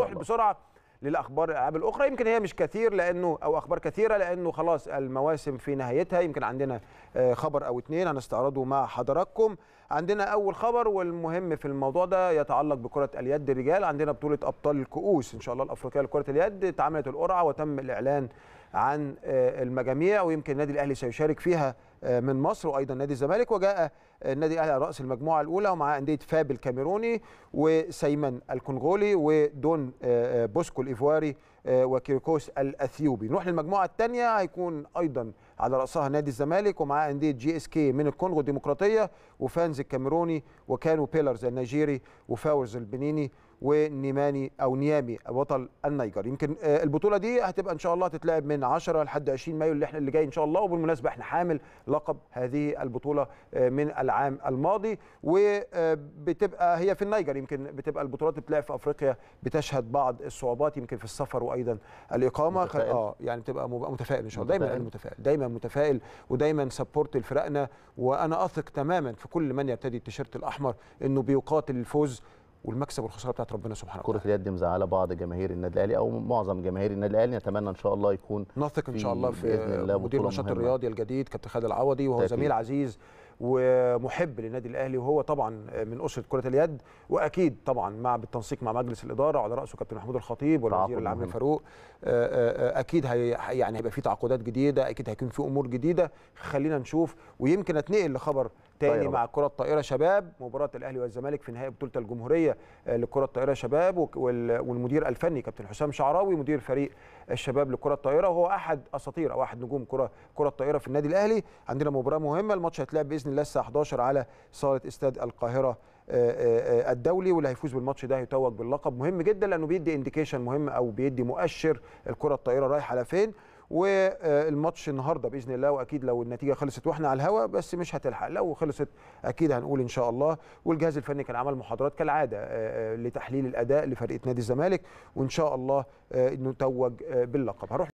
نروح بسرعه للاخبار الالعاب الاخرى يمكن هي مش كثير لانه او اخبار كثيره لانه خلاص المواسم في نهايتها يمكن عندنا آه، خبر او اثنين هنستعرضه مع حضراتكم عندنا اول خبر والمهم في الموضوع ده يتعلق بكره اليد الرجال عندنا بطوله ابطال الكؤوس ان شاء الله الافريقيه لكره اليد اتعملت القرعه وتم الاعلان عن آه، المجاميع ويمكن النادي الاهلي سيشارك فيها آه، من مصر وايضا نادي الزمالك وجاء النادي آه، الاهلي على راس المجموعه الاولى ومعاه انديه فاب الكاميروني وسيمن الكونغولي ودون آه، بوسكو الايفواري وكيركوس الاثيوبي نروح للمجموعه الثانيه هيكون ايضا على رأسها نادي الزمالك ومعاه أندية جي اس كي من الكونغو الديمقراطية وفانز الكاميروني وكانوا بيلرز النيجيري وفاورز البنيني ونيماني او نيامي بطل النيجر يمكن آه، البطوله دي هتبقى ان شاء الله تتلعب من 10 لحد 20 مايو اللي احنا اللي جاي ان شاء الله وبالمناسبه احنا حامل لقب هذه البطوله آه، من العام الماضي وبتبقى آه، هي في النيجر يمكن بتبقى البطولات اللي بتلعب في افريقيا بتشهد بعض الصعوبات يمكن في السفر وايضا الاقامه متفائل. اه يعني تبقى متفائل ان شاء الله دايما متفائل دايما متفائل ودايما سبورت لفرقنا وانا اثق تماما في كل من يرتدي التيشيرت الاحمر انه بيقاتل الفوز والمكسب والخساره بتاعت ربنا سبحانه وتعالى. كره اليد مزعله بعض جماهير النادي الاهلي او معظم جماهير النادي الاهلي نتمنى ان شاء الله يكون نثق ان شاء الله في مدير النشاط الرياضي الجديد كابتن خالد العوضي وهو تأكيد. زميل عزيز ومحب للنادي الاهلي وهو طبعا من اسره كره اليد واكيد طبعا مع بالتنسيق مع مجلس الاداره على راسه كابتن محمود الخطيب والوزير العام فاروق آه، آه، آه، اكيد هي يعني هيبقى في تعاقدات جديده اكيد هيكون في امور جديده خلينا نشوف ويمكن اتنقل لخبر تاني مع كرة الطائرة شباب مباراة الأهلي والزمالك في نهائي بطولة الجمهورية آه، لكرة الطائرة شباب والمدير الفني كابتن حسام شعراوي مدير فريق الشباب لكرة الطائرة وهو أحد أساطير أو أحد نجوم كرة كرة الطائرة في النادي الأهلي عندنا مباراة مهمة الماتش هيتلعب بإذن الله الساعة 11 على صالة استاد القاهرة آه، آه، الدولي واللي هيفوز بالماتش ده هيتوج باللقب مهم جدا لأنه بيدي انديكيشن مهم أو بيدي مؤشر الكرة الطائرة رايحة على فين والماتش النهارده باذن الله واكيد لو النتيجه خلصت واحنا على الهوا بس مش هتلحق لو خلصت اكيد هنقول ان شاء الله والجهاز الفني كان عمل محاضرات كالعاده آه، آه، لتحليل الاداء لفرقه نادي الزمالك وان شاء الله آه، نتوج باللقب هروح